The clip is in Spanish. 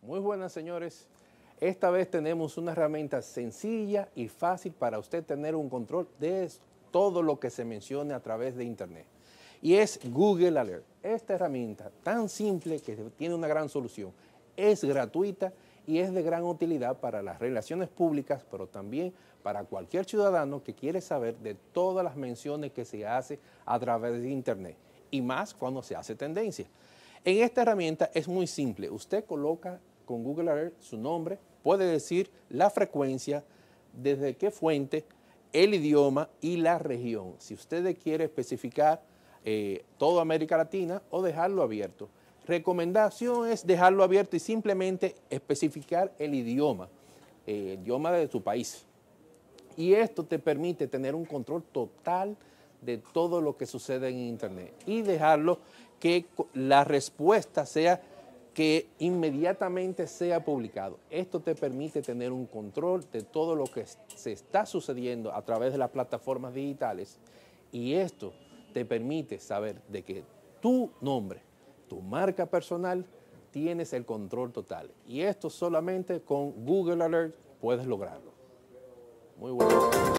Muy buenas, señores. Esta vez tenemos una herramienta sencilla y fácil para usted tener un control de todo lo que se mencione a través de Internet. Y es Google Alert. Esta herramienta tan simple que tiene una gran solución. Es gratuita y es de gran utilidad para las relaciones públicas, pero también para cualquier ciudadano que quiere saber de todas las menciones que se hace a través de Internet, y más cuando se hace tendencia. En esta herramienta es muy simple. Usted coloca con Google Earth su nombre, puede decir la frecuencia, desde qué fuente, el idioma y la región. Si usted quiere especificar todo eh, toda América Latina o dejarlo abierto. Recomendación es dejarlo abierto y simplemente especificar el idioma, eh, el idioma de su país. Y esto te permite tener un control total de todo lo que sucede en Internet y dejarlo que la respuesta sea que inmediatamente sea publicado. Esto te permite tener un control de todo lo que se está sucediendo a través de las plataformas digitales y esto te permite saber de que tu nombre, tu marca personal, tienes el control total. Y esto solamente con Google Alert puedes lograrlo. Muy bueno.